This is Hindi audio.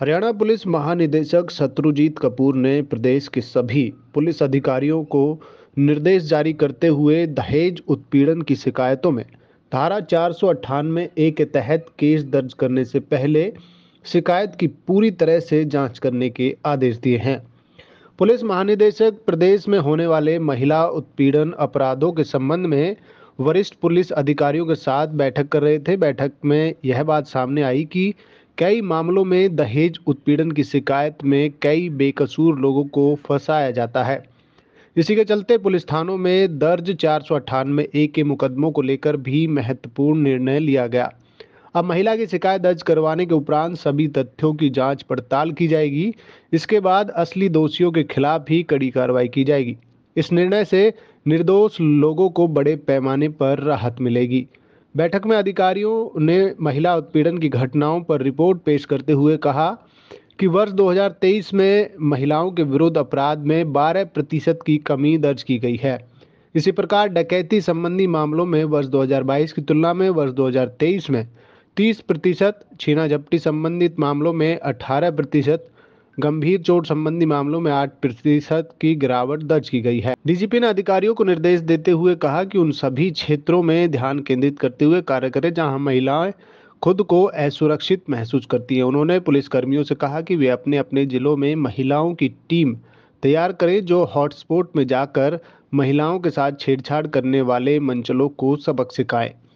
हरियाणा पुलिस महानिदेशक शत्रुजीत कपूर ने प्रदेश के सभी पुलिस अधिकारियों को निर्देश जारी करते हुए दहेज उत्पीड़न की शिकायतों में धारा चार सौ अट्ठानवे ए के तहत केस दर्ज करने से पहले शिकायत की पूरी तरह से जांच करने के आदेश दिए हैं पुलिस महानिदेशक प्रदेश में होने वाले महिला उत्पीड़न अपराधों के संबंध में वरिष्ठ पुलिस अधिकारियों के साथ बैठक कर रहे थे बैठक में यह बात सामने आई कि कई मामलों में दहेज उत्पीड़न की शिकायत में कई बेकसूर लोगों को फंसाया जाता है इसी के चलते पुलिस थानों में दर्ज चार सौ अट्ठानवे ए के मुकदमों को लेकर भी महत्वपूर्ण निर्णय लिया गया अब महिला की शिकायत दर्ज करवाने के उपरांत सभी तथ्यों की जांच पड़ताल की जाएगी इसके बाद असली दोषियों के खिलाफ ही कड़ी कार्रवाई की जाएगी इस निर्णय से निर्दोष लोगों को बड़े पैमाने पर राहत मिलेगी बैठक में अधिकारियों ने महिला उत्पीड़न की घटनाओं पर रिपोर्ट पेश करते हुए कहा कि वर्ष 2023 में महिलाओं के विरुद्ध अपराध में 12 प्रतिशत की कमी दर्ज की गई है इसी प्रकार डकैती संबंधी मामलों में वर्ष 2022 की तुलना में वर्ष 2023 में 30 प्रतिशत छीना झपटी संबंधित मामलों में 18 प्रतिशत गंभीर चोट संबंधी मामलों में आठ प्रतिशत की गिरावट दर्ज की गई है डीजीपी ने अधिकारियों को निर्देश देते हुए कहा कि उन सभी क्षेत्रों में ध्यान केंद्रित करते हुए कार्य करें जहां महिलाएं खुद को असुरक्षित महसूस करती हैं उन्होंने पुलिस कर्मियों से कहा कि वे अपने अपने जिलों में महिलाओं की टीम तैयार करें जो हॉटस्पॉट में जाकर महिलाओं के साथ छेड़छाड़ करने वाले मंचलों को सबक सिखाएं